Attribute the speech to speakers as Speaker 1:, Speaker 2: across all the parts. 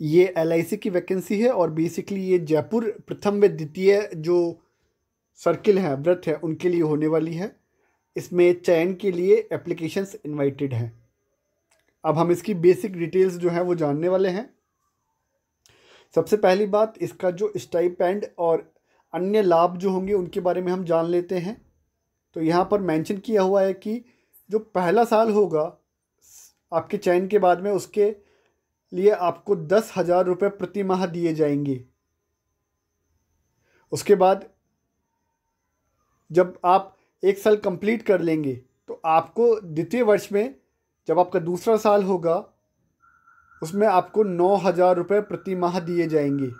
Speaker 1: ये एल की वैकेंसी है और बेसिकली ये जयपुर प्रथम व द्वितीय जो सर्किल है व्रत है उनके लिए होने वाली है इसमें चयन के लिए एप्लीकेशंस इनवाइटेड हैं अब हम इसकी बेसिक डिटेल्स जो हैं वो जानने वाले हैं सबसे पहली बात इसका जो स्टाइपेंड और अन्य लाभ जो होंगे उनके बारे में हम जान लेते हैं तो यहाँ पर मेंशन किया हुआ है कि जो पहला साल होगा आपके चयन के बाद में उसके लिए आपको दस हज़ार रुपये प्रति माह दिए जाएंगे उसके बाद जब आप एक साल कंप्लीट कर लेंगे तो आपको द्वितीय वर्ष में जब आपका दूसरा साल होगा उसमें आपको नौ हज़ार रुपये प्रति माह दिए जाएंगे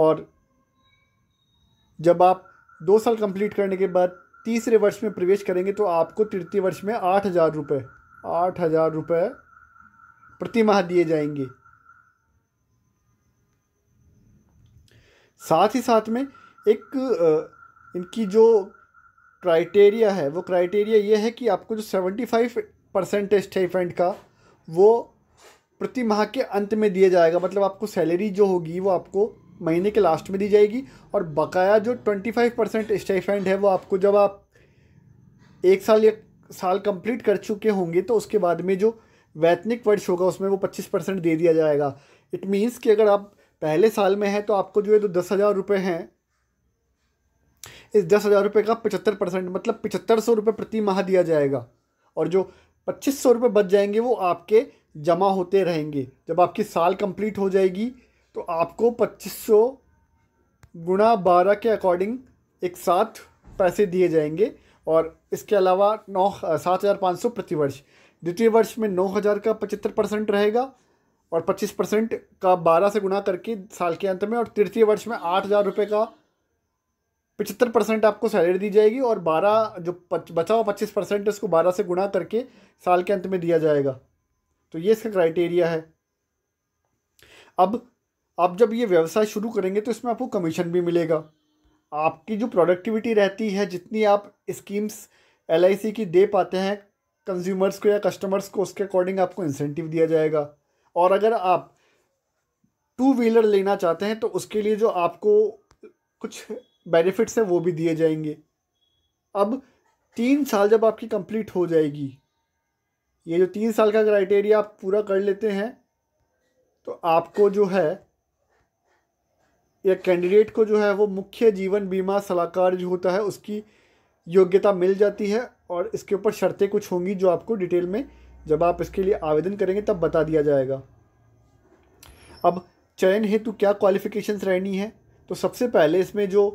Speaker 1: और जब आप दो साल कंप्लीट करने के बाद तीसरे वर्ष में प्रवेश करेंगे तो आपको तृतीय वर्ष में आठ हज़ार रुपये आठ हजार रुपये प्रति माह दिए जाएंगे साथ ही साथ में एक इनकी जो क्राइटेरिया है वो क्राइटेरिया ये है कि आपको जो सेवेंटी फाइव परसेंट स्टेफेंट का वो प्रति माह के अंत में दिया जाएगा मतलब आपको सैलरी जो होगी वो आपको महीने के लास्ट में दी जाएगी और बकाया जो ट्वेंटी फाइव परसेंट स्टेफेंट है वो आपको जब आप एक साल या साल कंप्लीट कर चुके होंगे तो उसके बाद में जो वैतनिक वर्ष होगा उसमें वो पच्चीस परसेंट दे दिया जाएगा इट मीन्स कि अगर आप पहले साल में हैं तो आपको जो है तो दस हज़ार रुपये हैं इस दस हज़ार रुपये का पचहत्तर परसेंट मतलब पचहत्तर सौ रुपये प्रति माह दिया जाएगा और जो पच्चीस सौ रुपये बच जाएंगे वो आपके जमा होते रहेंगे जब आपकी साल कंप्लीट हो जाएगी तो आपको पच्चीस सौ गुणा बारह के अकॉर्डिंग एक साथ पैसे दिए जाएंगे और इसके अलावा नौ सात हज़ार पाँच सौ प्रतिवर्ष द्वितीय वर्ष में नौ हज़ार का पचहत्तर परसेंट रहेगा और पच्चीस परसेंट का बारह से गुना करके साल के अंत में और तृतीय वर्ष में आठ हज़ार रुपये का पचहत्तर परसेंट आपको सैलरी दी जाएगी और बारह जो बचा हुआ पच्चीस परसेंट उसको बारह से गुना करके साल के अंत में दिया जाएगा तो ये इसका क्राइटेरिया है अब आप जब ये व्यवसाय शुरू करेंगे तो इसमें आपको कमीशन भी मिलेगा आपकी जो प्रोडक्टिविटी रहती है जितनी आप स्कीम्स एल की दे पाते हैं कंज्यूमर्स को या कस्टमर्स को उसके अकॉर्डिंग आपको इंसेंटिव दिया जाएगा और अगर आप टू व्हीलर लेना चाहते हैं तो उसके लिए जो आपको कुछ बेनिफिट्स हैं वो भी दिए जाएंगे अब तीन साल जब आपकी कंप्लीट हो जाएगी ये जो तीन साल का क्राइटेरिया आप पूरा कर लेते हैं तो आपको जो है या कैंडिडेट को जो है वो मुख्य जीवन बीमा सलाहकार जो होता है उसकी योग्यता मिल जाती है और इसके ऊपर शर्तें कुछ होंगी जो आपको डिटेल में जब आप इसके लिए आवेदन करेंगे तब बता दिया जाएगा अब चयन हेतु क्या क्वालिफ़िकेशंस रहनी है तो सबसे पहले इसमें जो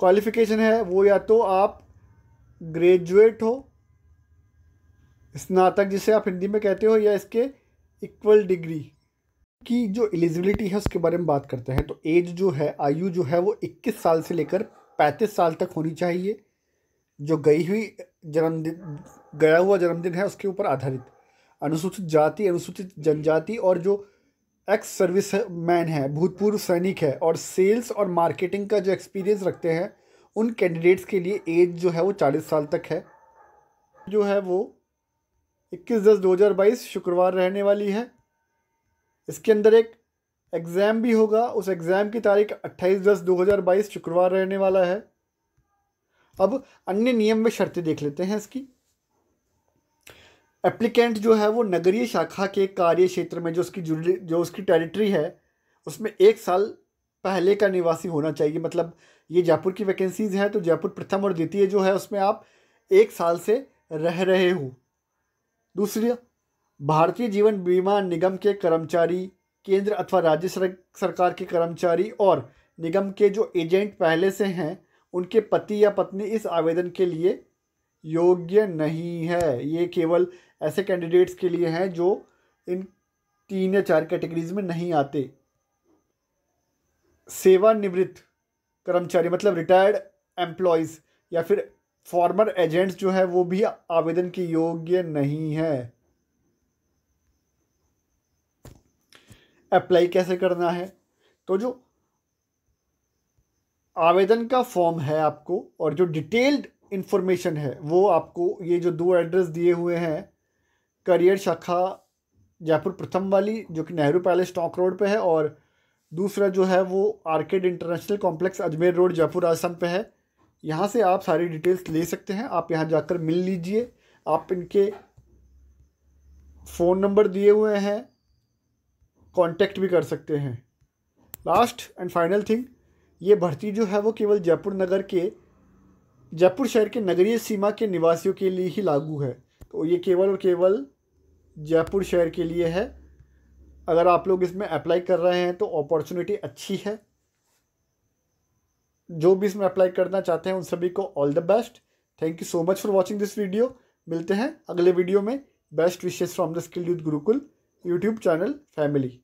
Speaker 1: क्वालिफ़िकेशन है वो या तो आप ग्रेजुएट हो स्नातक जिसे आप हिंदी में कहते हो या इसके इक्वल डिग्री की जो एलिजिबिलिटी है उसके बारे में बात करते हैं तो एज जो है आयु जो है वो 21 साल से लेकर 35 साल तक होनी चाहिए जो गई हुई जन्मदिन गया हुआ जन्मदिन है उसके ऊपर आधारित अनुसूचित जाति अनुसूचित जनजाति और जो एक्स सर्विस मैन है भूतपूर्व सैनिक है और सेल्स और मार्केटिंग का जो एक्सपीरियंस रखते हैं उन कैंडिडेट्स के लिए एज जो है वो चालीस साल तक है जो है वो इक्कीस दस दो हज़ार बाईस शुक्रवार रहने वाली है इसके अंदर एक एग्ज़ाम भी होगा उस एग्ज़ाम की तारीख 28 दस 2022 शुक्रवार रहने वाला है अब अन्य नियम में शर्तें देख लेते हैं इसकी एप्लीकेंट जो है वो नगरीय शाखा के कार्य क्षेत्र में जो उसकी जो उसकी टेरिटरी है उसमें एक साल पहले का निवासी होना चाहिए मतलब ये जयपुर की वैकेंसीज़ हैं तो जयपुर प्रथम और द्वितीय जो है उसमें आप एक साल से रह रहे हो दूसरी भारतीय जीवन बीमा निगम के कर्मचारी केंद्र अथवा राज्य सरकार के कर्मचारी और निगम के जो एजेंट पहले से हैं उनके पति या पत्नी इस आवेदन के लिए योग्य नहीं है ये केवल ऐसे कैंडिडेट्स के लिए हैं जो इन तीन या चार कैटेगरीज में नहीं आते सेवानिवृत्त कर्मचारी मतलब रिटायर्ड एम्प्लॉयज़ या फिर फॉर्मर एजेंट्स जो है वो भी आवेदन के योग्य नहीं है अप्लाई कैसे करना है तो जो आवेदन का फॉर्म है आपको और जो डिटेल्ड इन्फॉर्मेशन है वो आपको ये जो दो एड्रेस दिए हुए हैं करियर शाखा जयपुर प्रथम वाली जो कि नेहरू पैलेस टॉक रोड पे है और दूसरा जो है वो Arcade International Complex Ajmer road Jaipur आसम पे है यहाँ से आप सारी डिटेल्स ले सकते हैं आप यहाँ जाकर मिल लीजिए आप इनके फ़ोन नंबर दिए हुए हैं कांटेक्ट भी कर सकते हैं लास्ट एंड फाइनल थिंग ये भर्ती जो है वो केवल जयपुर नगर के जयपुर शहर के नगरीय सीमा के निवासियों के लिए ही लागू है तो ये केवल और केवल जयपुर शहर के लिए है अगर आप लोग इसमें अप्लाई कर रहे हैं तो अपॉर्चुनिटी अच्छी है जो भी इसमें अप्लाई करना चाहते हैं उन सभी को all the best thank you so much for watching this video मिलते हैं अगले वीडियो में best wishes from the skill youth Gurukul YouTube channel family